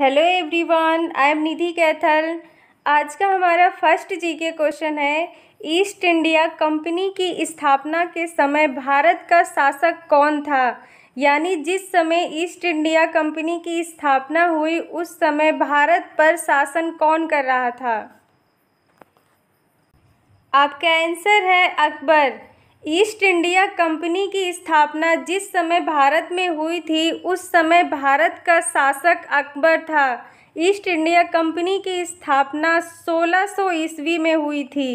hello everyone I am Nidhi Kaithal आज का हमारा फर्स्ट जीके क्वेश्चन है ईस्ट इंडिया कंपनी की स्थापना के समय भारत का शासक कौन था यानी जिस समय ईस्ट इंडिया कंपनी की स्थापना हुई उस समय भारत पर शासन कौन कर रहा था आपका आंसर है अकबर ईस्ट इंडिया कंपनी की स्थापना जिस समय भारत में हुई थी उस समय भारत का शासक अकबर था ईस्ट इंडिया कंपनी की स्थापना 1600 सो ईस्वी में हुई थी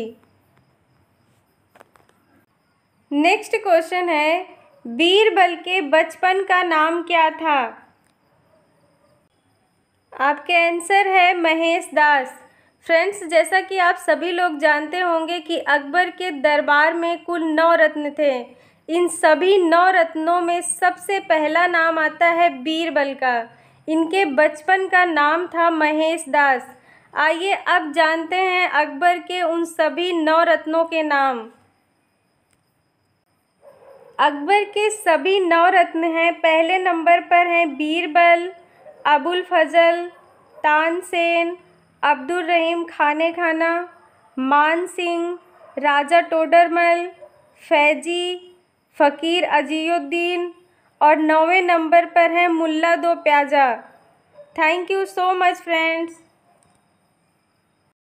नेक्स्ट क्वेश्चन है बीरबल के बचपन का नाम क्या था आपके आंसर है महेश दास फ्रेंड्स जैसा कि आप सभी लोग जानते होंगे कि अकबर के दरबार में कुल नौ रत्न थे इन सभी नौ रत्नों में सबसे पहला नाम आता है बीरबल का इनके बचपन का नाम था महेश दास आइए अब जानते हैं अकबर के उन सभी नौ रत्नों के नाम अकबर के सभी नौ रत्न हैं पहले नंबर पर हैं बीरबल अबुल फजल तानसेन अब्दुल रहीम खाने खाना मान सिंह राजा टोडरमल फैजी फ़कीर अजीउद्दीन और नौवें नंबर पर है Mulla Do Piyaza thank you so much friends